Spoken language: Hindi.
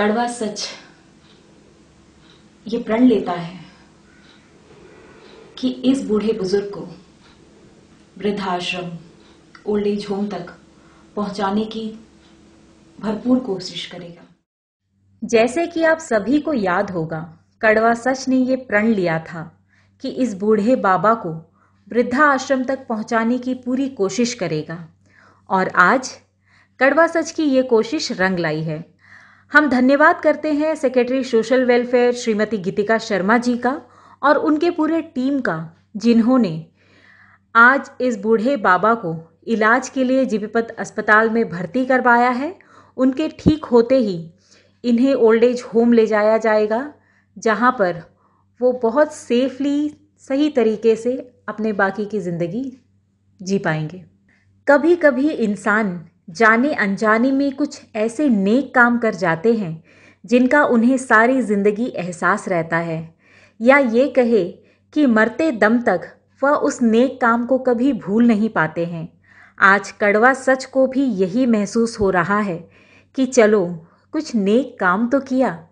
कड़वा सच ये प्रण लेता है कि इस बूढ़े बुजुर्ग को वृद्धाश्रम ओल्ड एज होम तक पहुंचाने की भरपूर कोशिश करेगा जैसे कि आप सभी को याद होगा कड़वा सच ने ये प्रण लिया था कि इस बूढ़े बाबा को वृद्धा आश्रम तक पहुंचाने की पूरी कोशिश करेगा और आज कड़वा सच की ये कोशिश रंग लाई है हम धन्यवाद करते हैं secretary social welfare Shrimati Geetika Sharma ji का और उनके पूरे टीम का जिन्होंने आज इस बूढ़े बाबा को इलाज के लिए जीबीपत अस्पताल में भर्ती करवाया है उनके ठीक होते ही इन्हें ओल्ड एज होम ले जाया जाएगा जहाँ पर वो बहुत सेफली सही तरीके से अपने बाकी की ज़िंदगी जी पाएंगे कभी कभी इंसान जाने अनजाने में कुछ ऐसे नेक काम कर जाते हैं जिनका उन्हें सारी ज़िंदगी एहसास रहता है या ये कहे कि मरते दम तक वह उस नेक काम को कभी भूल नहीं पाते हैं आज कड़वा सच को भी यही महसूस हो रहा है कि चलो कुछ नेक काम तो किया